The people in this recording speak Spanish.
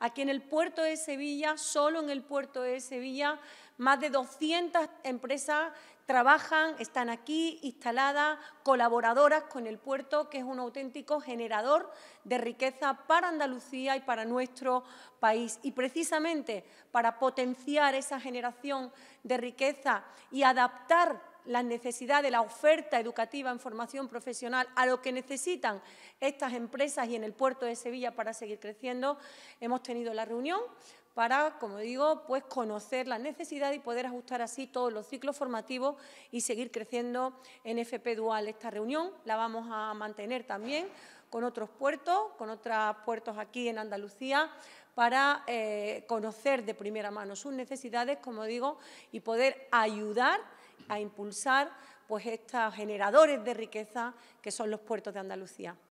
Aquí en el puerto de Sevilla, solo en el puerto de Sevilla, más de 200 empresas trabajan, están aquí instaladas, colaboradoras con el puerto, que es un auténtico generador de riqueza para Andalucía y para nuestro país. Y precisamente para potenciar esa generación de riqueza y adaptar la necesidad de la oferta educativa en formación profesional a lo que necesitan estas empresas y en el puerto de Sevilla para seguir creciendo, hemos tenido la reunión para, como digo, pues conocer las necesidades y poder ajustar así todos los ciclos formativos y seguir creciendo en FP Dual. Esta reunión la vamos a mantener también con otros puertos, con otros puertos aquí en Andalucía, para eh, conocer de primera mano sus necesidades, como digo, y poder ayudar a impulsar pues estos generadores de riqueza que son los puertos de Andalucía.